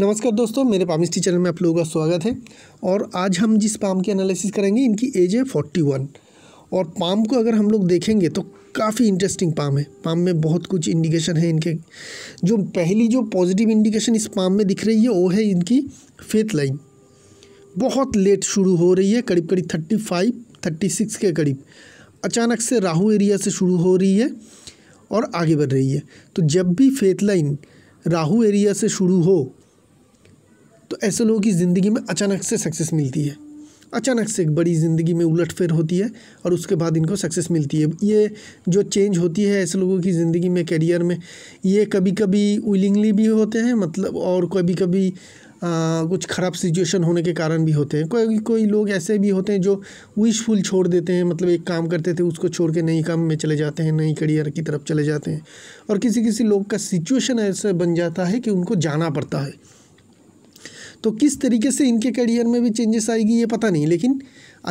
नमस्कार दोस्तों मेरे पामिस्टी चैनल में आप लोगों का स्वागत है और आज हम जिस पाम की एनालिसिस करेंगे इनकी एज है फोर्टी वन और पाम को अगर हम लोग देखेंगे तो काफ़ी इंटरेस्टिंग पाम है पाम में बहुत कुछ इंडिकेशन है इनके जो पहली जो पॉजिटिव इंडिकेशन इस पाम में दिख रही है वो है इनकी फेथ लाइन बहुत लेट शुरू हो रही है करीब करीब थर्टी फाइव थर्टी सिक्स के करीब अचानक से राहु एरिया से शुरू हो रही है और आगे बढ़ रही है तो जब भी फेथ लाइन राहु एरिया से शुरू हो तो ऐसे लोगों की ज़िंदगी में अचानक से सक्सेस मिलती है अचानक से एक बड़ी ज़िंदगी में उलट फेर होती है और उसके बाद इनको सक्सेस मिलती है ये जो चेंज होती है ऐसे लोगों की ज़िंदगी में करियर में ये कभी कभी विलिंगली भी होते हैं मतलब और कभी कभी आ, कुछ ख़राब सिचुएशन होने के कारण भी होते हैं कोई कोई लोग ऐसे भी होते हैं जो विशफुल छोड़ देते हैं मतलब एक काम करते थे उसको छोड़ के नए काम में चले जाते हैं नई करियर की तरफ चले जाते हैं और किसी किसी लोग का सिचुएशन ऐसा बन जाता है कि उनको जाना पड़ता है तो किस तरीके से इनके करियर में भी चेंजेस आएगी ये पता नहीं लेकिन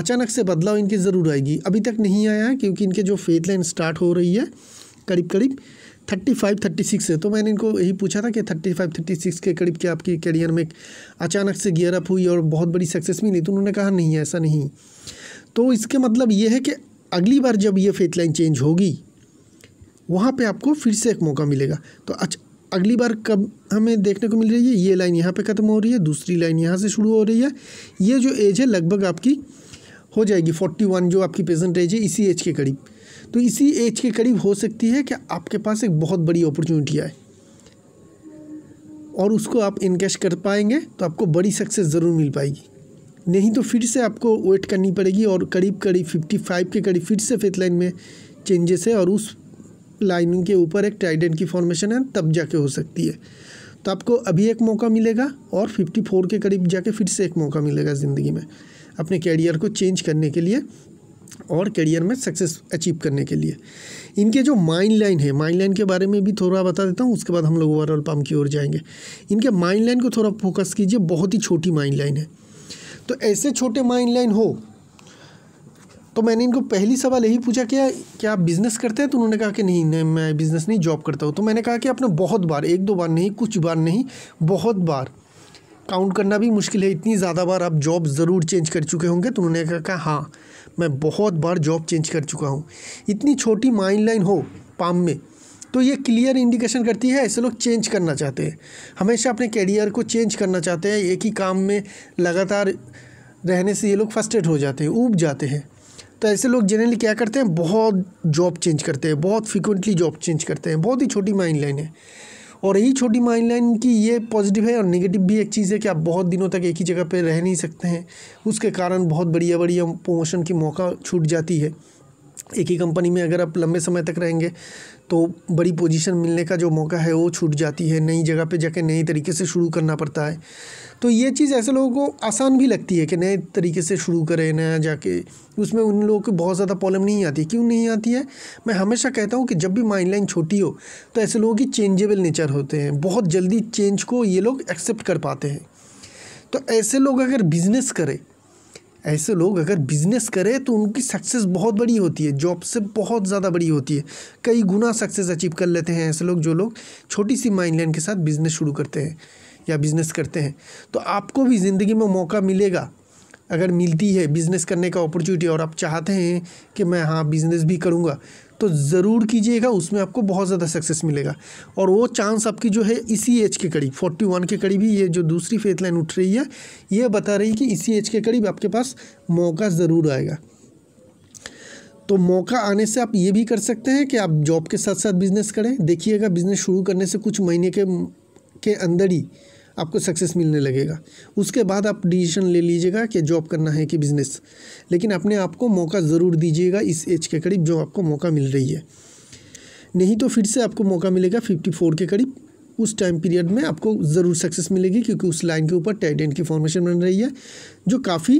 अचानक से बदलाव इनकी ज़रूर आएगी अभी तक नहीं आया है क्योंकि इनके जो फेथ लाइन स्टार्ट हो रही है करीब करीब थर्टी फाइव थर्टी सिक्स है तो मैंने इनको यही पूछा था कि थर्टी फाइव थर्टी सिक्स के करीब क्या आपके करियर में अचानक से गियर अप हुई और बहुत बड़ी सक्सेस मिली तो उन्होंने कहा नहीं ऐसा नहीं तो इसके मतलब ये है कि अगली बार जब ये फेथ लाइन चेंज होगी वहाँ पे आपको फिर से एक मौका मिलेगा तो अच्छा अगली बार कब हमें देखने को मिल रही है ये लाइन यहाँ पे ख़त्म हो रही है दूसरी लाइन यहाँ से शुरू हो रही है ये जो एज है लगभग आपकी हो जाएगी फोर्टी वन जो आपकी प्रेजेंट एज है इसी एज के करीब तो इसी एज के करीब हो सकती है कि आपके पास एक बहुत बड़ी अपॉर्चुनिटी आए और उसको आप इनकेश कर पाएंगे तो आपको बड़ी सक्सेस ज़रूर मिल पाएगी नहीं तो फिर से आपको वेट करनी पड़ेगी और करीब करीब फिफ्टी फाइव के करीब फिर से फिथ लाइन में चेंजेस है और उस लाइनिंग के ऊपर एक टाइडेंट की फॉर्मेशन है तब जाके हो सकती है तो आपको अभी एक मौका मिलेगा और 54 के करीब जाके फिर से एक मौका मिलेगा ज़िंदगी में अपने कैरियर को चेंज करने के लिए और कैरियर में सक्सेस अचीव करने के लिए इनके जो माइंड लाइन है माइंड लाइन के बारे में भी थोड़ा बता देता हूँ उसके बाद हम लोग ओवरऑल पाम की ओर जाएंगे इनके माइंड लाइन को थोड़ा फोकस कीजिए बहुत ही छोटी माइंड लाइन है तो ऐसे छोटे माइंड लाइन हो तो मैंने इनको पहली सवाल यही पूछा कि क्या आप बिज़नेस करते हैं तो उन्होंने कहा कि नहीं नहीं मैं बिज़नेस नहीं जॉब करता हूँ तो मैंने कहा कि आपने बहुत बार एक दो बार नहीं कुछ बार नहीं बहुत बार काउंट करना भी मुश्किल है इतनी ज़्यादा बार आप जॉब ज़रूर चेंज कर चुके होंगे तो उन्होंने कहा कि हाँ मैं बहुत बार जॉब चेंज कर चुका हूँ इतनी छोटी माइंड लाइन हो पाम में तो ये क्लियर इंडिकेशन करती है ऐसे लोग चेंज करना चाहते हैं हमेशा अपने कैरियर को चेंज करना चाहते हैं एक ही काम में लगातार रहने से ये लोग फर्स्टेड हो जाते हैं ऊब जाते हैं तो ऐसे लोग जनरली क्या करते हैं बहुत जॉब चेंज करते हैं बहुत फ्रिक्वेंटली जॉब चेंज करते हैं बहुत ही छोटी माइंड लाइन है और यही छोटी माइंड लाइन की ये पॉजिटिव है और नेगेटिव भी एक चीज़ है कि आप बहुत दिनों तक एक ही जगह पर रह नहीं सकते हैं उसके कारण बहुत बढ़िया बढ़िया प्रमोशन की मौका छूट जाती है एक ही कंपनी में अगर आप लंबे समय तक रहेंगे तो बड़ी पोजीशन मिलने का जो मौका है वो छूट जाती है नई जगह पे जाके नए तरीके से शुरू करना पड़ता है तो ये चीज़ ऐसे लोगों को आसान भी लगती है कि नए तरीके से शुरू करें नया जाके उसमें उन लोगों को बहुत ज़्यादा प्रॉब्लम नहीं आती क्यों नहीं आती है मैं हमेशा कहता हूँ कि जब भी माइंड लाइन छोटी हो तो ऐसे लोगों की चेंजेबल नेचर होते हैं बहुत जल्दी चेंज को ये लोग एक्सेप्ट कर पाते हैं तो ऐसे लोग अगर बिज़नेस करें ऐसे लोग अगर बिजनेस करें तो उनकी सक्सेस बहुत बड़ी होती है जॉब से बहुत ज़्यादा बड़ी होती है कई गुना सक्सेस अचीव कर लेते हैं ऐसे लोग जो लोग छोटी सी माइंड लाइन के साथ बिज़नेस शुरू करते हैं या बिज़नेस करते हैं तो आपको भी ज़िंदगी में मौका मिलेगा अगर मिलती है बिज़नेस करने का अपॉर्चुनिटी और आप चाहते हैं कि मैं हाँ बिज़नेस भी करूँगा तो ज़रूर कीजिएगा उसमें आपको बहुत ज़्यादा सक्सेस मिलेगा और वो चांस आपकी जो है इसी एज के करीब फोर्टी वन के करीब ही ये जो दूसरी फेथ लाइन उठ रही है ये बता रही कि इसी एज के करीब आपके पास मौका ज़रूर आएगा तो मौका आने से आप ये भी कर सकते हैं कि आप जॉब के साथ साथ बिज़नेस करें देखिएगा बिज़नेस शुरू करने से कुछ महीने के के अंदर ही आपको सक्सेस मिलने लगेगा उसके बाद आप डिसीजन ले लीजिएगा कि जॉब करना है कि बिज़नेस लेकिन अपने आप को मौका ज़रूर दीजिएगा इस एज के करीब जो आपको मौका मिल रही है नहीं तो फिर से आपको मौका मिलेगा फिफ्टी फोर के करीब उस टाइम पीरियड में आपको ज़रूर सक्सेस मिलेगी क्योंकि उस लाइन के ऊपर टैलेंट की फॉर्मेशन बन रही है जो काफ़ी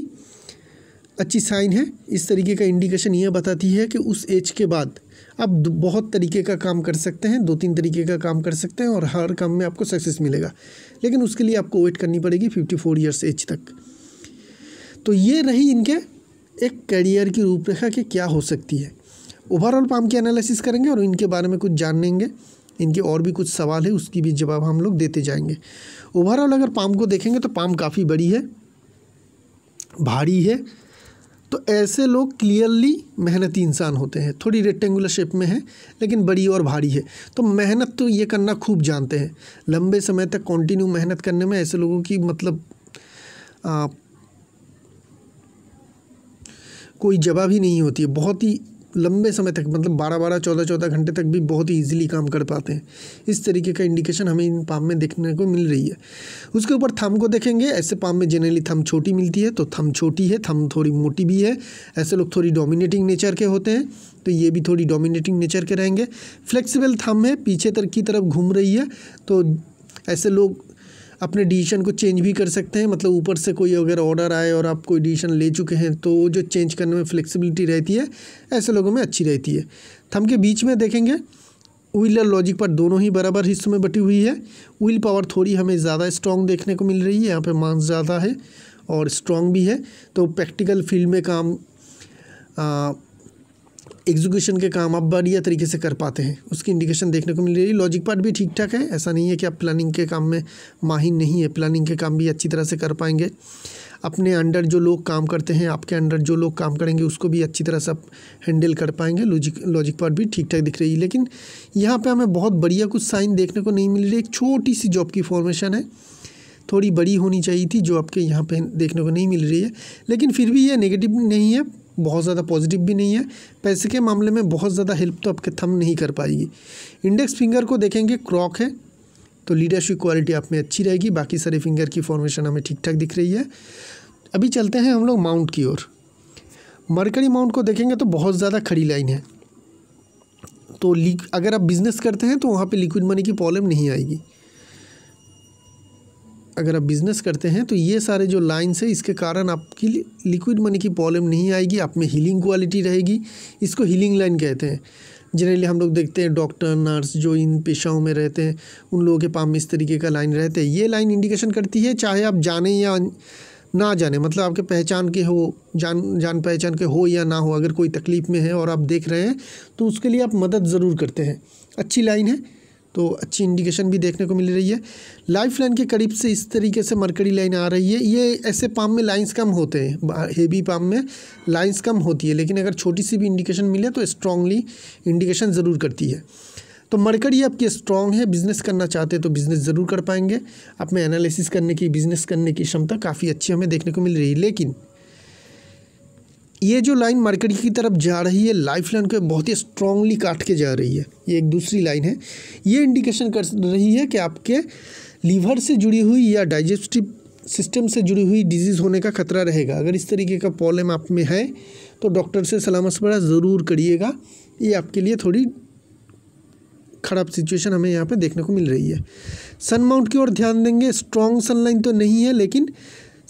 अच्छी साइन है इस तरीके का इंडिकेशन यह बताती है कि उस एज के बाद आप बहुत तरीके का काम कर सकते हैं दो तीन तरीके का काम कर सकते हैं और हर काम में आपको सक्सेस मिलेगा लेकिन उसके लिए आपको वेट करनी पड़ेगी फिफ्टी फोर ईयर्स एज तक तो ये रही इनके एक करियर की रूपरेखा कि क्या हो सकती है ओवरऑल पाम की एनालिसिस करेंगे और इनके बारे में कुछ जान लेंगे इनके और भी कुछ सवाल है उसकी भी जवाब हम लोग देते जाएंगे ओवरऑल अगर पाम को देखेंगे तो पाम काफ़ी बड़ी है भारी है तो ऐसे लोग क्लियरली मेहनती इंसान होते हैं थोड़ी रेक्टेंगुलर शेप में है लेकिन बड़ी और भारी है तो मेहनत तो ये करना खूब जानते हैं लंबे समय तक कंटिन्यू मेहनत करने में ऐसे लोगों की मतलब आ, कोई जवाब ही नहीं होती है बहुत ही लंबे समय तक मतलब 12-12, 14-14 घंटे तक भी बहुत ही ईजिली काम कर पाते हैं इस तरीके का इंडिकेशन हमें इन पाम में देखने को मिल रही है उसके ऊपर थम को देखेंगे ऐसे पाम में जनरली थम छोटी मिलती है तो थम छोटी है थम थोड़ी मोटी भी है ऐसे लोग थोड़ी डोमिनेटिंग नेचर के होते हैं तो ये भी थोड़ी डोमिनेटिंग नेचर के रहेंगे फ्लेक्सीबल थम है पीछे तर की तरफ घूम रही है तो ऐसे लोग अपने डिसीजन को चेंज भी कर सकते हैं मतलब ऊपर से कोई अगर ऑर्डर आए और आप कोई डिसीजन ले चुके हैं तो जो चेंज करने में फ्लेक्सिबिलिटी रहती है ऐसे लोगों में अच्छी रहती है थम के बीच में देखेंगे व्हीलर लॉजिक पर दोनों ही बराबर हिस्सों में बटी हुई है व्हील पावर थोड़ी हमें ज़्यादा स्ट्रॉन्ग देखने को मिल रही है यहाँ पर मांस ज़्यादा है और स्ट्रॉन्ग भी है तो प्रैक्टिकल फील्ड में काम आ, एग्जीक्यूशन के काम आप बढ़िया तरीके से कर पाते हैं उसकी इंडिकेशन देखने को मिल रही है लॉजिक पार्ट भी ठीक ठाक है ऐसा नहीं है कि आप प्लानिंग के काम में माहिर नहीं है प्लानिंग के काम भी अच्छी तरह से कर पाएंगे अपने अंडर जो लोग काम करते हैं आपके अंडर जो लोग काम करेंगे उसको भी अच्छी तरह से आप हैंडल कर पाएंगे लॉजिक लॉजिक पार्ट भी ठीक ठाक दिख रही है लेकिन यहाँ पर हमें बहुत बढ़िया कुछ साइन देखने को नहीं मिल रही एक छोटी सी जॉब की फॉर्मेशन है थोड़ी बड़ी होनी चाहिए थी जो आपके यहाँ पे देखने को नहीं मिल रही है लेकिन फिर भी ये नेगेटिव नहीं है बहुत ज़्यादा पॉजिटिव भी नहीं है पैसे के मामले में बहुत ज़्यादा हेल्प तो आपके थम नहीं कर पाएगी इंडेक्स फिंगर को देखेंगे क्रॉक है तो लीडरशिप क्वालिटी आप में अच्छी रहेगी बाकी सारे फिंगर की फॉर्मेशन हमें ठीक ठाक दिख रही है अभी चलते हैं हम लोग माउंट की ओर मरकरी माउंट को देखेंगे तो बहुत ज़्यादा खड़ी लाइन है तो अगर आप बिज़नेस करते हैं तो वहाँ पर लिक्विड मनी की प्रॉब्लम नहीं आएगी अगर आप बिज़नेस करते हैं तो ये सारे जो लाइन्स है इसके कारण आपकी लिक्विड मनी की प्रॉब्लम नहीं आएगी आप में हीलिंग क्वालिटी रहेगी इसको हीलिंग लाइन कहते हैं जनरली हम लोग देखते हैं डॉक्टर नर्स जो इन पेशाओं में रहते हैं उन लोगों के पाम में इस तरीके का लाइन रहते हैं ये लाइन इंडिकेशन करती है चाहे आप जाने या ना जाने मतलब आपके पहचान के हो जान जान पहचान के हो या ना हो अगर कोई तकलीफ़ में है और आप देख रहे हैं तो उसके लिए आप मदद ज़रूर करते हैं अच्छी लाइन है तो अच्छी इंडिकेशन भी देखने को मिल रही है लाइफ लाइन के करीब से इस तरीके से मरकड़ी लाइन आ रही है ये ऐसे पाम में लाइंस कम होते हैं हेवी पाम में लाइंस कम होती है लेकिन अगर छोटी सी भी इंडिकेशन मिले तो स्ट्रांगली इंडिकेशन ज़रूर करती है तो मरकड़ी आपकी स्ट्रांग है बिज़नेस करना चाहते हैं तो बिज़नेस ज़रूर कर पाएंगे अपने एनालिसिस करने की बिज़नेस करने की क्षमता काफ़ी अच्छी हमें देखने को मिल रही है लेकिन ये जो लाइन मार्केट की तरफ जा रही है लाइफ लाइन को बहुत ही स्ट्रांगली काट के जा रही है ये एक दूसरी लाइन है ये इंडिकेशन कर रही है कि आपके लीवर से जुड़ी हुई या डाइजेस्टिव सिस्टम से जुड़ी हुई डिजीज़ होने का खतरा रहेगा अगर इस तरीके का प्रॉब्लम आप में है तो डॉक्टर से सलाह मशवरा ज़रूर करिएगा ये आपके लिए थोड़ी ख़राब सिचुएशन हमें यहाँ पे देखने को मिल रही है सन माउंट की ओर ध्यान देंगे स्ट्रॉन्ग सनलाइन तो नहीं है लेकिन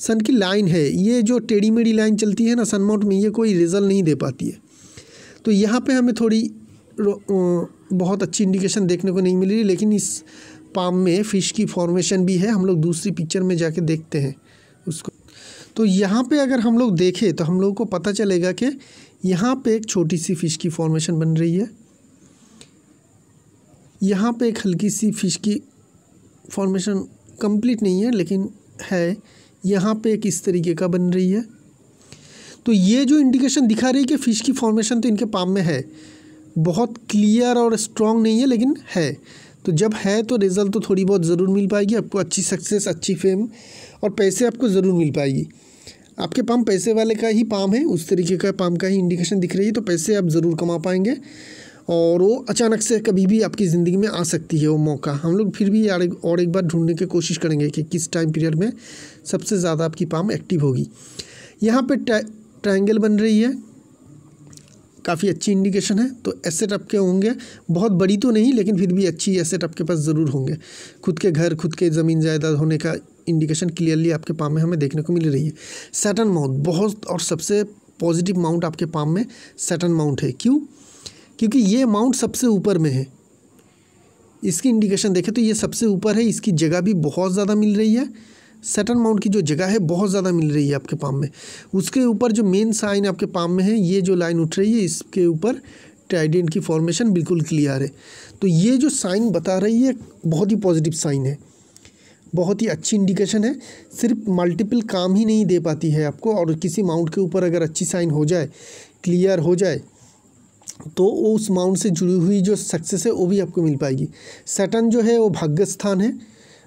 सन की लाइन है ये जो टेढ़ी मेढ़ी लाइन चलती है ना सनमाउंट में ये कोई रिज़ल्ट नहीं दे पाती है तो यहाँ पे हमें थोड़ी बहुत अच्छी इंडिकेशन देखने को नहीं मिल रही लेकिन इस पाम में फ़िश की फॉर्मेशन भी है हम लोग दूसरी पिक्चर में जाके देखते हैं उसको तो यहाँ पे अगर हम लोग देखें तो हम लोगों को पता चलेगा कि यहाँ पे एक छोटी सी फ़िश की फॉर्मेशन बन रही है यहाँ पे एक हल्की सी फ़िश की फॉर्मेशन कंप्लीट नहीं है लेकिन है यहाँ पे किस तरीके का बन रही है तो ये जो इंडिकेशन दिखा रही है कि फ़िश की फॉर्मेशन तो इनके पाम में है बहुत क्लियर और स्ट्रॉन्ग नहीं है लेकिन है तो जब है तो रिज़ल्ट तो थोड़ी बहुत ज़रूर मिल पाएगी आपको अच्छी सक्सेस अच्छी फेम और पैसे आपको ज़रूर मिल पाएगी आपके पाम पैसे वाले का ही पाम है उस तरीके का पाम का ही इंडिकेशन दिख रही है तो पैसे आप ज़रूर कमा पाएंगे और वो अचानक से कभी भी आपकी ज़िंदगी में आ सकती है वो मौका हम लोग फिर भी और एक बार ढूंढने की कोशिश करेंगे कि किस टाइम पीरियड में सबसे ज़्यादा आपकी पाम एक्टिव होगी यहाँ पे ट्रायंगल बन रही है काफ़ी अच्छी इंडिकेशन है तो एसेट आपके होंगे बहुत बड़ी तो नहीं लेकिन फिर भी अच्छी एसेट आपके पास ज़रूर होंगे खुद के घर खुद के ज़मीन जायदाद होने का इंडिकेशन क्लियरली आपके पाम में हमें देखने को मिल रही है सेटन माउंट बहुत और सबसे पॉजिटिव माउंट आपके पाम में सेटन माउंट है क्यों क्योंकि ये माउंट सबसे ऊपर में है इसकी इंडिकेशन देखें तो ये सबसे ऊपर है इसकी जगह भी बहुत ज़्यादा मिल रही है सेटन माउंट की जो जगह है बहुत ज़्यादा मिल रही है आपके पाम में उसके ऊपर जो मेन साइन आपके पाम में है ये जो लाइन उठ रही है इसके ऊपर ट्राइडेंट की फॉर्मेशन बिल्कुल क्लियर है तो ये जो साइन बता रही है बहुत ही पॉजिटिव साइन है बहुत ही अच्छी इंडिकेशन है सिर्फ मल्टीपल काम ही नहीं दे पाती है आपको और किसी माउंट के ऊपर अगर अच्छी साइन हो जाए क्लियर हो जाए तो वो उस माउंट से जुड़ी हुई जो सक्सेस है वो भी आपको मिल पाएगी सेटन जो है वो भाग्य स्थान है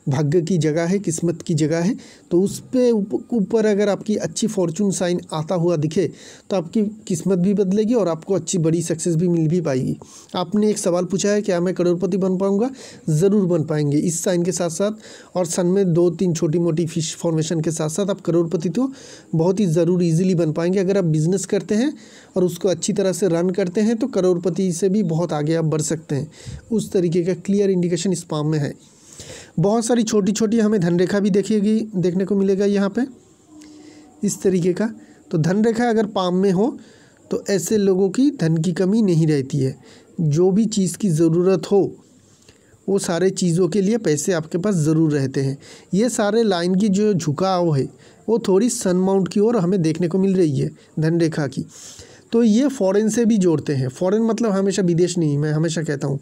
भाग्य की जगह है किस्मत की जगह है तो उस पर ऊपर अगर आपकी अच्छी फॉर्चून साइन आता हुआ दिखे तो आपकी किस्मत भी बदलेगी और आपको अच्छी बड़ी सक्सेस भी मिल भी पाएगी आपने एक सवाल पूछा है क्या मैं करोड़पति बन पाऊँगा ज़रूर बन पाएंगे इस साइन के साथ साथ और सन में दो तीन छोटी मोटी फिश फॉर्मेशन के साथ साथ आप करोड़पति तो बहुत ही ज़रूर ईजिली बन पाएंगे अगर आप बिज़नेस करते हैं और उसको अच्छी तरह से रन करते हैं तो करोड़पति से भी बहुत आगे आप बढ़ सकते हैं उस तरीके का क्लियर इंडिकेशन इस फॉर्म में है बहुत सारी छोटी छोटी हमें धनरेखा भी देखेगी देखने को मिलेगा यहाँ पे इस तरीके का तो धनरेखा अगर पाम में हो तो ऐसे लोगों की धन की कमी नहीं रहती है जो भी चीज़ की ज़रूरत हो वो सारे चीज़ों के लिए पैसे आपके पास ज़रूर रहते हैं ये सारे लाइन की जो झुकाव है वो थोड़ी सन माउंट की ओर हमें देखने को मिल रही है धनरेखा की तो ये फॉरेन से भी जोड़ते हैं फॉरेन मतलब हमेशा विदेश नहीं मैं हमेशा कहता हूँ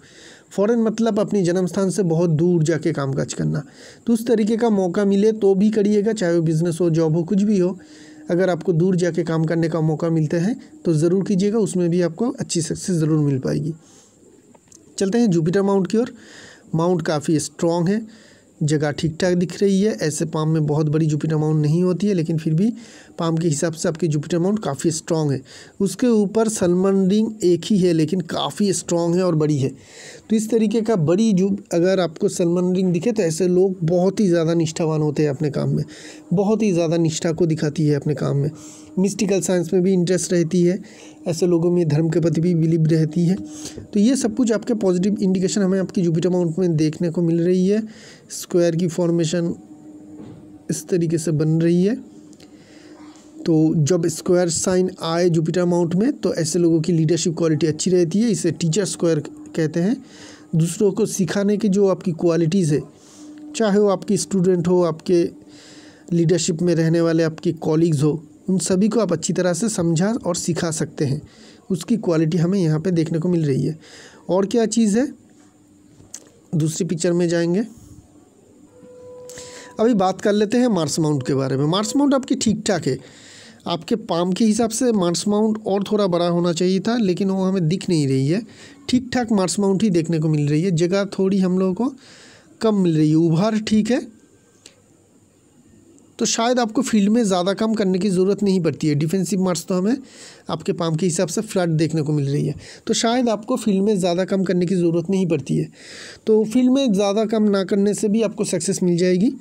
फ़ौरन मतलब अपनी जन्म स्थान से बहुत दूर जाके काम काज करना तो उस तरीके का मौका मिले तो भी करिएगा चाहे वो बिज़नेस हो जॉब हो कुछ भी हो अगर आपको दूर जाके काम करने का मौका मिलता है तो ज़रूर कीजिएगा उसमें भी आपको अच्छी सक्सेस ज़रूर मिल पाएगी चलते हैं जुपिटर माउंट की ओर माउंट काफ़ी स्ट्रॉन्ग है जगह ठीक ठाक दिख रही है ऐसे पाम में बहुत बड़ी जुपिटर माउंट नहीं होती है लेकिन फिर भी पाम के हिसाब से आपकी जुपिटर माउंट काफ़ी स्ट्रॉन्ग है उसके ऊपर सलमन रिंग एक ही है लेकिन काफ़ी स्ट्रांग है और बड़ी है तो इस तरीके का बड़ी जो अगर आपको सलमन रिंग दिखे तो ऐसे लोग बहुत ही ज़्यादा निष्ठावान होते हैं अपने काम में बहुत ही ज़्यादा निष्ठा को दिखाती है अपने काम में मिस्टिकल साइंस में भी इंटरेस्ट रहती है ऐसे लोगों में धर्म के प्रति भी बिलीव रहती है तो ये सब कुछ आपके पॉजिटिव इंडिकेशन हमें आपकी जुपिटर माउंट में देखने को मिल रही है स्क्वायर की फॉर्मेशन इस तरीके से बन रही है तो जब स्क्वायर साइन आए जुपिटर माउंट में तो ऐसे लोगों की लीडरशिप क्वालिटी अच्छी रहती है इसे टीचर स्क्वायर कहते हैं दूसरों को सिखाने की जो आपकी क्वालिटीज़ है चाहे वो आपकी स्टूडेंट हो आपके लीडरशिप में रहने वाले आपके कॉलिग्स हो उन सभी को आप अच्छी तरह से समझा और सिखा सकते हैं उसकी क्वालिटी हमें यहाँ पे देखने को मिल रही है और क्या चीज़ है दूसरी पिक्चर में जाएंगे अभी बात कर लेते हैं मार्स माउंट के बारे में मार्स माउंट आपकी ठीक ठाक है आपके पाम के हिसाब से मार्स माउंट और थोड़ा बड़ा होना चाहिए था लेकिन वो हमें दिख नहीं रही है ठीक ठाक मार्स माउंट ही देखने को मिल रही है जगह थोड़ी हम लोगों को कम मिल रही है उभार ठीक है तो शायद आपको फील्ड में ज़्यादा काम करने की ज़रूरत नहीं पड़ती है डिफेंसिव मार्क्स तो हमें आपके पाम के हिसाब से फ्लड देखने को मिल रही है तो शायद आपको फील्ड में ज़्यादा काम करने की ज़रूरत नहीं पड़ती है तो फील्ड में ज़्यादा काम ना करने से भी आपको सक्सेस मिल जाएगी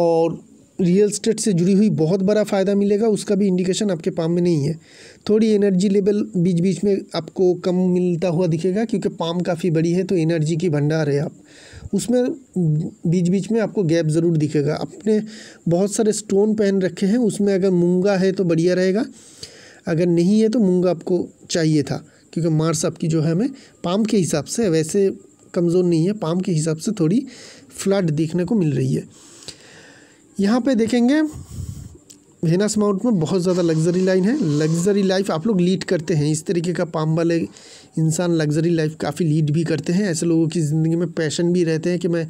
और रियल स्टेट से जुड़ी हुई बहुत बड़ा फ़ायदा मिलेगा उसका भी इंडिकेशन आपके पाम में नहीं है थोड़ी एनर्जी लेवल बीच बीच में आपको कम मिलता हुआ दिखेगा क्योंकि पाम काफ़ी बड़ी है तो एनर्जी की भंडार है आप उसमें बीच बीच में आपको गैप ज़रूर दिखेगा आपने बहुत सारे स्टोन पहन रखे हैं उसमें अगर मूंगा है तो बढ़िया रहेगा अगर नहीं है तो मूंगा आपको चाहिए था क्योंकि मार्स आपकी जो है हमें पाम के हिसाब से वैसे कमज़ोर नहीं है पाम के हिसाब से थोड़ी फ्लड देखने को मिल रही है यहाँ पे देखेंगे वेनस माउंट में बहुत ज़्यादा लग्जरी लाइन है लग्जरी लाइफ आप लोग लीड करते हैं इस तरीके का पाम वाले इंसान लग्जरी लाइफ काफ़ी लीड भी करते हैं ऐसे लोगों की ज़िंदगी में पैशन भी रहते हैं कि मैं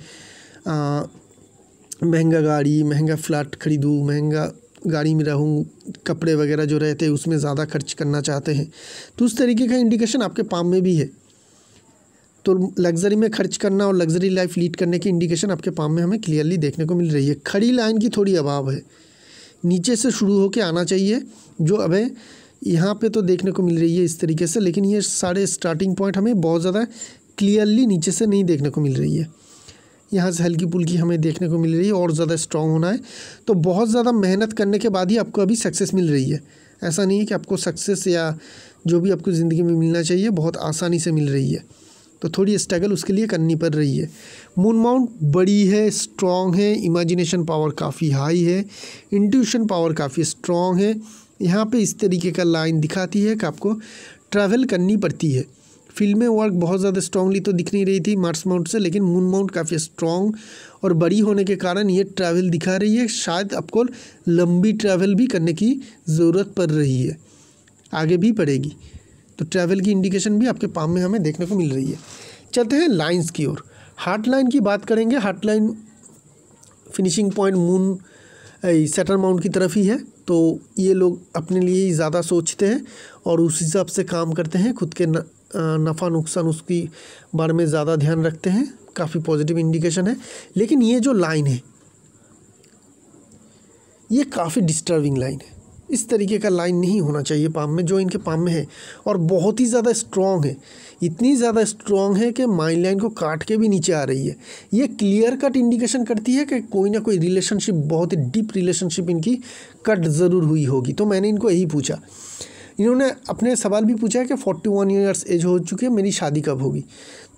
महंगा गाड़ी महंगा फ्लैट खरीदूँ महंगा गाड़ी में रहूँ कपड़े वगैरह जो रहते हैं उसमें ज़्यादा खर्च करना चाहते हैं तो उस तरीके का इंडिकेशन आपके पाम में भी है तो लग्जरी में खर्च करना और लग्जरी लाइफ लीड करने की इंडिकेशन आपके पाम में हमें क्लियरली देखने को मिल रही है खड़ी लाइन की थोड़ी अभाव है नीचे से शुरू होकर आना चाहिए जो अब यहाँ पे तो देखने को मिल रही है इस तरीके से लेकिन ये सारे स्टार्टिंग पॉइंट हमें बहुत ज़्यादा क्लियरली नीचे से नहीं देखने को मिल रही है यहाँ से हल्की पुल्की हमें देखने को मिल रही है और ज़्यादा स्ट्रांग होना है तो बहुत ज़्यादा मेहनत करने के बाद ही आपको अभी सक्सेस मिल रही है ऐसा नहीं है कि आपको सक्सेस या जो भी आपको ज़िंदगी में मिलना चाहिए बहुत आसानी से मिल रही है तो थोड़ी स्ट्रगल उसके लिए करनी पड़ रही है मून माउंट बड़ी है स्ट्रॉन्ग है इमेजिनेशन पावर काफ़ी हाई है इंट्यूशन पावर काफ़ी स्ट्रॉन्ग है यहाँ पे इस तरीके का लाइन दिखाती है कि आपको ट्रैवल करनी पड़ती है फिल्में में वर्क बहुत ज़्यादा स्ट्रांगली तो दिख नहीं रही थी मार्स माउंट से लेकिन मून माउंट काफ़ी स्ट्रॉन्ग और बड़ी होने के कारण ये ट्रैवल दिखा रही है शायद आपको लंबी ट्रैवल भी करने की ज़रूरत पड़ रही है आगे भी पड़ेगी तो ट्रैवल की इंडिकेशन भी आपके पाम में हमें देखने को मिल रही है चलते हैं लाइन्स की ओर हार्ट लाइन की बात करेंगे heart line finishing point moon setter mount की तरफ ही है तो ये लोग अपने लिए ही ज़्यादा सोचते हैं और उस हिसाब से काम करते हैं खुद के न, नफ़ा नुकसान उसकी बारे में ज़्यादा ध्यान रखते हैं काफ़ी पॉजिटिव इंडिकेशन है लेकिन ये जो लाइन है ये काफ़ी डिस्टर्बिंग लाइन है इस तरीके का लाइन नहीं होना चाहिए पाम में जो इनके पाम में है और बहुत ही ज़्यादा स्ट्रॉन्ग है इतनी ज़्यादा स्ट्रॉन्ग है कि माइन लाइन को काट के भी नीचे आ रही है ये क्लियर कट इंडिकेशन करती है कि कोई ना कोई रिलेशनशिप बहुत ही डीप रिलेशनशिप इनकी कट ज़रूर हुई होगी तो मैंने इनको यही पूछा इन्होंने अपने सवाल भी पूछा है कि फोर्टी वन ईयर्स एज हो चुकी है मेरी शादी कब होगी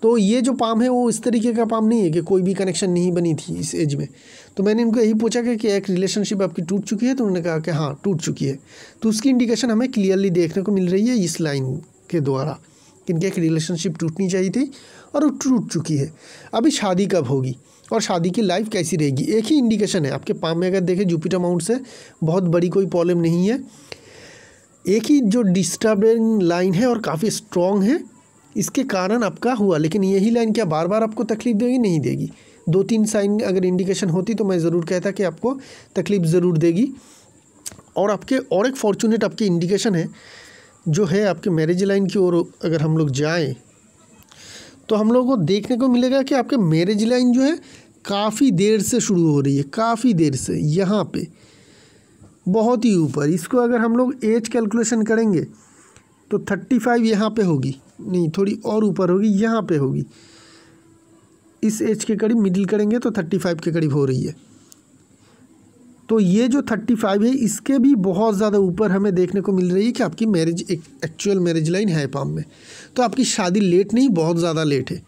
तो ये जो पाम है वो इस तरीके का पाम नहीं है कि कोई भी कनेक्शन नहीं बनी थी इस एज में तो मैंने इनको यही पूछा कि, कि एक रिलेशनशिप आपकी टूट चुकी है तो उन्होंने कहा कि हाँ टूट चुकी है तो उसकी इंडिकेशन हमें क्लियरली देखने को मिल रही है इस लाइन के द्वारा इनकी एक रिलेशनशिप टूटनी चाहिए थी और वो टूट चुकी है अभी शादी कब होगी और शादी की लाइफ कैसी रहेगी एक ही इंडिकेशन है आपके पाम में अगर देखें जुपिटर माउंट से बहुत बड़ी कोई प्रॉब्लम नहीं है एक ही जो डिस्टर्बिंग लाइन है और काफ़ी स्ट्रॉन्ग है इसके कारण आपका हुआ लेकिन यही लाइन क्या बार बार आपको तकलीफ देगी नहीं देगी दो तीन साइन अगर इंडिकेशन होती तो मैं ज़रूर कहता कि आपको तकलीफ़ ज़रूर देगी और आपके और एक फॉर्चुनेट आपकी इंडिकेशन है जो है आपके मैरिज लाइन की ओर अगर हम लोग जाएँ तो हम लोगों को देखने को मिलेगा कि आपके मैरिज लाइन जो है काफ़ी देर से शुरू हो रही है काफ़ी देर से यहाँ पर बहुत ही ऊपर इसको अगर हम लोग एज कैलकुलेशन करेंगे तो थर्टी फाइव यहाँ पर होगी नहीं थोड़ी और ऊपर होगी यहाँ पे होगी इस एज के करीब मिडिल करेंगे तो थर्टी फाइव के करीब हो रही है तो ये जो थर्टी फाइव है इसके भी बहुत ज़्यादा ऊपर हमें देखने को मिल रही है कि आपकी मैरिज एक एक्चुअल मैरिज लाइन है पाम में तो आपकी शादी लेट नहीं बहुत ज़्यादा लेट है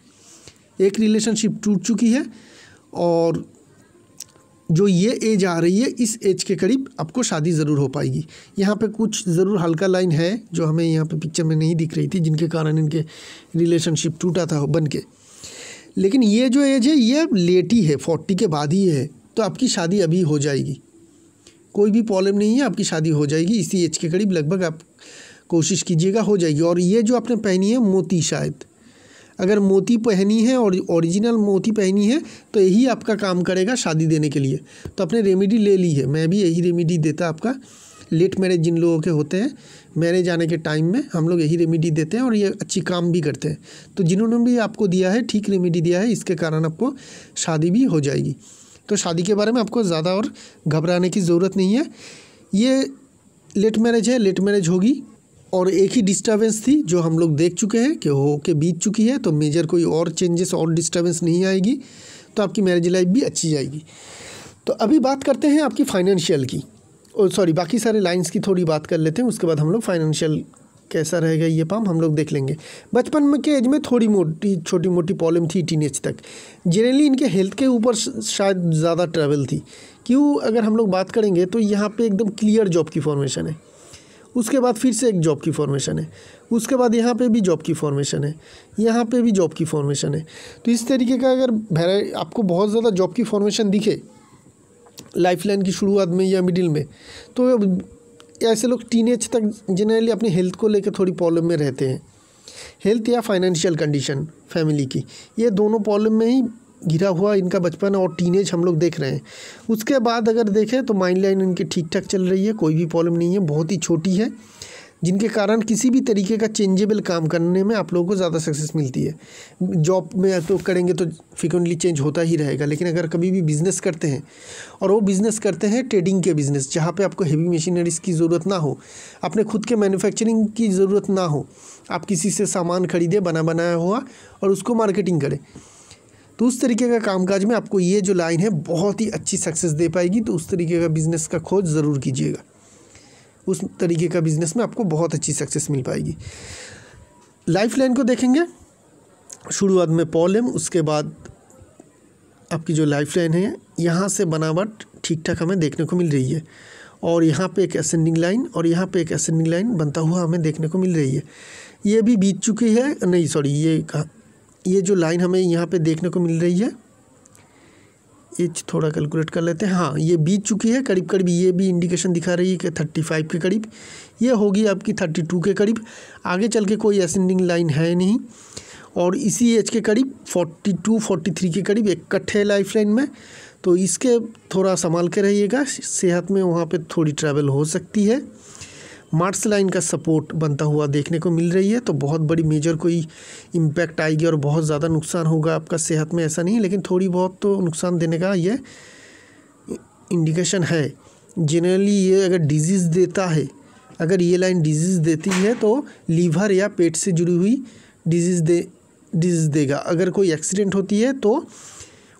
एक रिलेशनशिप टूट चुकी है और जो ये एज आ रही है इस एज के करीब आपको शादी ज़रूर हो पाएगी यहाँ पे कुछ ज़रूर हल्का लाइन है जो हमें यहाँ पे पिक्चर में नहीं दिख रही थी जिनके कारण इनके रिलेशनशिप टूटा था बन के लेकिन ये जो एज है ये लेट ही है फोर्टी के बाद ही है तो आपकी शादी अभी हो जाएगी कोई भी प्रॉब्लम नहीं है आपकी शादी हो जाएगी इसी एज के करीब लगभग आप कोशिश कीजिएगा हो जाएगी और ये जो आपने पहनी है मोती शायद अगर मोती पहनी है और ओरिजिनल मोती पहनी है तो यही आपका काम करेगा शादी देने के लिए तो आपने रेमेडी ले ली है मैं भी यही रेमेडी देता आपका लेट मैरिज जिन लोगों के होते हैं मैरिज आने के टाइम में हम लोग यही रेमेडी देते हैं और ये अच्छी काम भी करते हैं तो जिन्होंने भी आपको दिया है ठीक रेमेडी दिया है इसके कारण आपको शादी भी हो जाएगी तो शादी के बारे में आपको ज़्यादा और घबराने की ज़रूरत नहीं है ये लेट मैरिज है लेट मैरिज होगी और एक ही डिस्टर्बेंस थी जो हम लोग देख चुके हैं कि हो के बीत चुकी है तो मेजर कोई और चेंजेस और डिस्टर्बेंस नहीं आएगी तो आपकी मैरिज लाइफ भी अच्छी जाएगी तो अभी बात करते हैं आपकी फाइनेंशियल की और सॉरी बाकी सारे लाइंस की थोड़ी बात कर लेते हैं उसके बाद हम लोग फाइनेंशियल कैसा रहेगा ये पाम हम लोग देख लेंगे बचपन में के एज में थोड़ी मोटी छोटी मोटी प्रॉब्लम थी टीन तक जनरली इनके हेल्थ के ऊपर शायद ज़्यादा ट्रेवल थी क्यों अगर हम लोग बात करेंगे तो यहाँ पे एकदम क्लियर जॉब की फॉर्मेशन है उसके बाद फिर से एक जॉब की फॉर्मेशन है उसके बाद यहाँ पे भी जॉब की फॉर्मेशन है यहाँ पे भी जॉब की फॉर्मेशन है तो इस तरीके का अगर आपको बहुत ज़्यादा जॉब की फॉर्मेशन दिखे लाइफ लाइन की शुरुआत में या मिडिल में तो ऐसे लोग टीन तक जनरली अपनी हेल्थ को लेकर थोड़ी प्रॉब्लम में रहते हैं हेल्थ या फाइनेंशियल कंडीशन फैमिली की ये दोनों प्रॉब्लम में ही गिरा हुआ इनका बचपन और टीनेज हम लोग देख रहे हैं उसके बाद अगर देखें तो माइंड लाइन इनकी ठीक ठाक चल रही है कोई भी प्रॉब्लम नहीं है बहुत ही छोटी है जिनके कारण किसी भी तरीके का चेंजेबल काम करने में आप लोगों को ज़्यादा सक्सेस मिलती है जॉब में तो करेंगे तो फ्रिक्वेंटली चेंज होता ही रहेगा लेकिन अगर कभी भी बिज़नेस करते हैं और वो बिज़नेस करते हैं ट्रेडिंग के बिज़नेस जहाँ पे आपको हेवी मशीनरीज़ की ज़रूरत ना हो अपने खुद के मैन्युफैक्चरिंग की ज़रूरत ना हो आप किसी से सामान खरीदें बना बनाया हुआ और उसको मार्केटिंग करें तो उस तरीके का कामकाज में आपको ये जो लाइन है बहुत ही अच्छी सक्सेस दे पाएगी तो उस तरीके का बिज़नेस का खोज ज़रूर कीजिएगा उस तरीके का बिज़नेस में आपको बहुत अच्छी सक्सेस मिल पाएगी लाइफ लाइन को देखेंगे शुरुआत में पॉलेम उसके बाद आपकी जो लाइफ लाइन है यहाँ से बनावट ठीक ठाक हमें देखने को मिल रही है और यहाँ पे एक असेंडिंग लाइन और यहाँ पे एक असेंडिंग लाइन बनता हुआ हमें देखने को मिल रही है ये भी बीत चुकी है नहीं सॉरी ये ये जो लाइन हमें यहाँ पे देखने को मिल रही है ये थोड़ा कैलकुलेट कर लेते हैं हाँ ये बीत चुकी है करीब करीब ये भी इंडिकेशन दिखा रही है कि थर्टी फाइव के करीब ये होगी आपकी थर्टी टू के करीब आगे चल के कोई असेंडिंग लाइन है नहीं और इसी एज के करीब फोर्टी टू फोर्टी थ्री के करीब एक लाइफ लाइन में तो इसके थोड़ा संभाल के रहिएगा सेहत में वहाँ पर थोड़ी ट्रैवल हो सकती है मार्स लाइन का सपोर्ट बनता हुआ देखने को मिल रही है तो बहुत बड़ी मेजर कोई इम्पैक्ट आएगी और बहुत ज़्यादा नुकसान होगा आपका सेहत में ऐसा नहीं लेकिन थोड़ी बहुत तो नुकसान देने का ये इंडिकेशन है जनरली ये अगर डिजीज़ देता है अगर ये लाइन डिजीज़ देती है तो लीवर या पेट से जुड़ी हुई डिजीज़ दे डिजीज़ देगा अगर कोई एक्सीडेंट होती है तो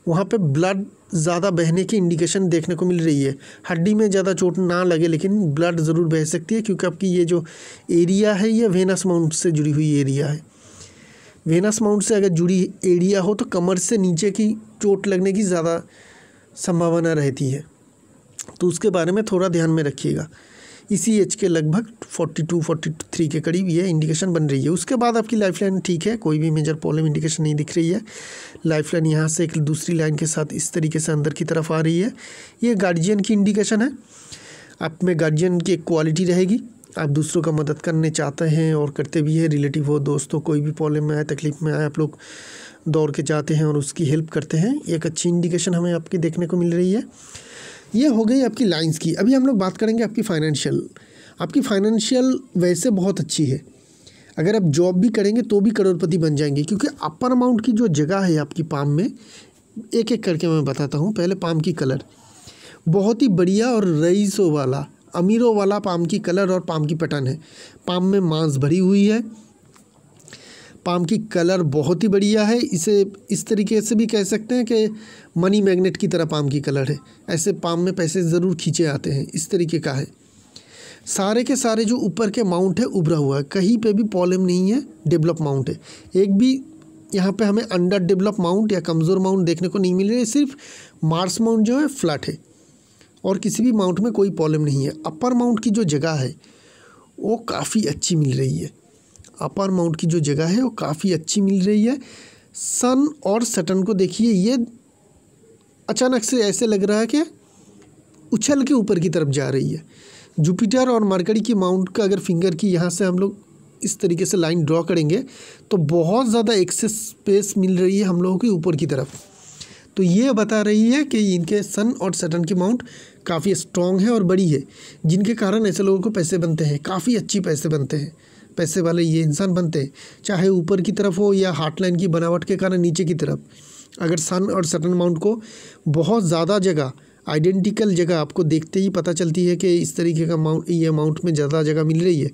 वहाँ पे ब्लड ज़्यादा बहने की इंडिकेशन देखने को मिल रही है हड्डी में ज़्यादा चोट ना लगे लेकिन ब्लड ज़रूर बह सकती है क्योंकि आपकी ये जो एरिया है ये वेनस माउंट से जुड़ी हुई एरिया है वेनस माउंट से अगर जुड़ी एरिया हो तो कमर से नीचे की चोट लगने की ज़्यादा संभावना रहती है तो उसके बारे में थोड़ा ध्यान में रखिएगा इसी एज के लगभग 42 43 के करीब ये इंडिकेशन बन रही है उसके बाद आपकी लाइफलाइन ठीक है कोई भी मेजर प्रॉब्लम इंडिकेशन नहीं दिख रही है लाइफलाइन यहाँ से एक दूसरी लाइन के साथ इस तरीके से अंदर की तरफ आ रही है ये गार्जियन की इंडिकेशन है आप में गार्जियन की एक क्वालिटी रहेगी आप दूसरों का मदद करने चाहते हैं और करते भी हैं रिलेटिव हो दोस्तों कोई भी प्रॉब्लम में आए तकलीफ़ में आए आप लोग दौड़ के जाते हैं और उसकी हेल्प करते हैं एक अच्छी इंडिकेशन हमें आपकी देखने को मिल रही है ये हो गई आपकी लाइन्स की अभी हम लोग बात करेंगे आपकी फाइनेंशियल आपकी फाइनेंशियल वैसे बहुत अच्छी है अगर आप जॉब भी करेंगे तो भी करोड़पति बन जाएंगे क्योंकि अपर अमाउंट की जो जगह है आपकी पाम में एक एक करके मैं बताता हूँ पहले पाम की कलर बहुत ही बढ़िया और रईसों वाला अमीरों वाला पाम की कलर और पाम की पैटर्न है पाम में मांस भरी हुई है पाम की कलर बहुत ही बढ़िया है इसे इस तरीके से भी कह सकते हैं कि मनी मैग्नेट की तरह पाम की कलर है ऐसे पाम में पैसे ज़रूर खींचे आते हैं इस तरीके का है सारे के सारे जो ऊपर के माउंट है उभरा हुआ है कहीं पे भी प्रॉब्लम नहीं है डेवलप माउंट है एक भी यहाँ पे हमें अंडर डेवलप माउंट या कमज़ोर माउंट देखने को नहीं मिल रही सिर्फ मार्स माउंट जो है फ्लैट है और किसी भी माउंट में कोई प्रॉब्लम नहीं है अपर माउंट की जो जगह है वो काफ़ी अच्छी मिल रही है अपर माउंट की जो जगह है वो काफ़ी अच्छी मिल रही है सन और सटन को देखिए ये अचानक से ऐसे लग रहा है कि उछल के ऊपर की तरफ जा रही है जुपिटर और मरकड़ी की माउंट का अगर फिंगर की यहाँ से हम लोग इस तरीके से लाइन ड्रॉ करेंगे तो बहुत ज़्यादा एक्सेस स्पेस मिल रही है हम लोगों की ऊपर की तरफ तो ये बता रही है कि इनके सन और सटन की माउंट काफ़ी स्ट्रॉन्ग है और बड़ी है जिनके कारण ऐसे लोगों को पैसे बनते हैं काफ़ी अच्छी पैसे बनते हैं पैसे वाले ये इंसान बनते चाहे ऊपर की तरफ हो या हार्ट लाइन की बनावट के कारण नीचे की तरफ अगर सन और सटन माउंट को बहुत ज़्यादा जगह आइडेंटिकल जगह आपको देखते ही पता चलती है कि इस तरीके का माउंट ये अमाउंट में ज़्यादा जगह मिल रही है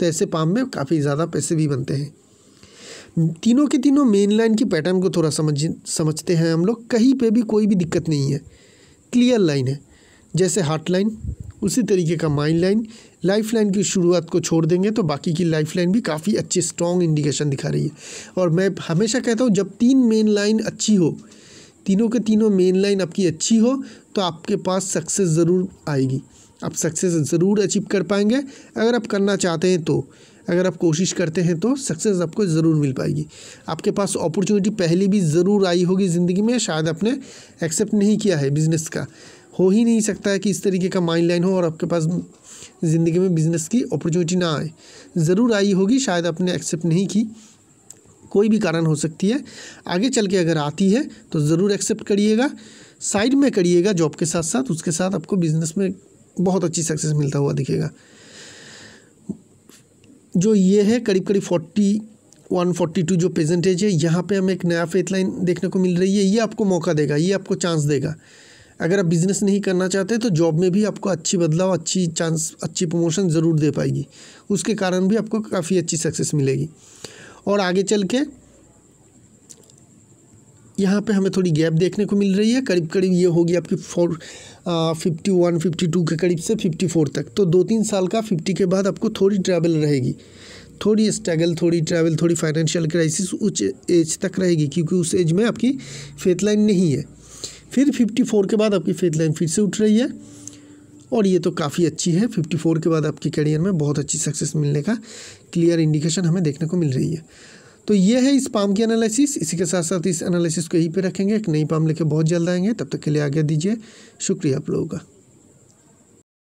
तो ऐसे पाम में काफ़ी ज़्यादा पैसे भी बनते हैं तीनों के तीनों मेन लाइन की पैटर्न को थोड़ा समझ समझते हैं हम लोग कहीं पे भी कोई भी दिक्कत नहीं है क्लियर लाइन है जैसे हार्ट लाइन उसी तरीके का माइन लाइन लाइफ लाइन की शुरुआत को छोड़ देंगे तो बाकी की लाइफ लाइन भी काफ़ी अच्छी स्ट्रॉन्ग इंडिकेशन दिखा रही है और मैं हमेशा कहता हूँ जब तीन मेन लाइन अच्छी हो तीनों के तीनों मेन लाइन आपकी अच्छी हो तो आपके पास सक्सेस ज़रूर आएगी आप सक्सेस ज़रूर अचीव कर पाएंगे अगर आप करना चाहते हैं तो अगर आप कोशिश करते हैं तो सक्सेस आपको ज़रूर मिल पाएगी आपके पास अपॉर्चुनिटी पहले भी ज़रूर आई होगी ज़िंदगी में शायद आपने एक्सेप्ट नहीं किया है बिज़नेस का हो ही नहीं सकता है कि इस तरीके का माइंड लाइन हो और आपके पास ज़िंदगी में बिज़नेस की अपॉर्चुनिटी ना आए ज़रूर आई होगी शायद आपने एक्सेप्ट नहीं की कोई भी कारण हो सकती है आगे चल के अगर आती है तो ज़रूर एक्सेप्ट करिएगा साइड में करिएगा जॉब के साथ साथ उसके साथ आपको बिज़नेस में बहुत अच्छी सक्सेस मिलता हुआ दिखेगा जो ये है करीब करीब फोर्टी वन फोर्टी टू जो प्रेजेंटेज है यहाँ पे हमें एक नया फेथ लाइन देखने को मिल रही है ये आपको मौका देगा ये आपको चांस देगा अगर आप बिज़नेस नहीं करना चाहते तो जॉब में भी आपको अच्छी बदलाव अच्छी चांस अच्छी प्रमोशन ज़रूर दे पाएगी उसके कारण भी आपको काफ़ी अच्छी सक्सेस मिलेगी और आगे चल के यहाँ पे हमें थोड़ी गैप देखने को मिल रही है करीब करीब ये होगी आपकी four fifty one fifty two के करीब से फिफ्टी फोर तक तो दो तीन साल का फिफ्टी के बाद आपको थोड़ी ट्रैवल रहेगी थोड़ी स्ट्रगल थोड़ी ट्रैवल थोड़ी फाइनेंशियल क्राइसिस उस एज तक रहेगी क्योंकि उस एज में आपकी फेथ लाइन नहीं है फिर 54 के बाद आपकी फेथ लाइन फिर से उठ रही है और ये तो काफ़ी अच्छी है 54 के बाद आपके करियर में बहुत अच्छी सक्सेस मिलने का क्लियर इंडिकेशन हमें देखने को मिल रही है तो ये है इस पाम की एनालिसिस इसी के साथ साथ इस एनालिसिस को यहीं पे रखेंगे एक नई पाम लेके बहुत जल्द आएंगे तब तक के लिए आगे दीजिए शुक्रिया आप लोगों का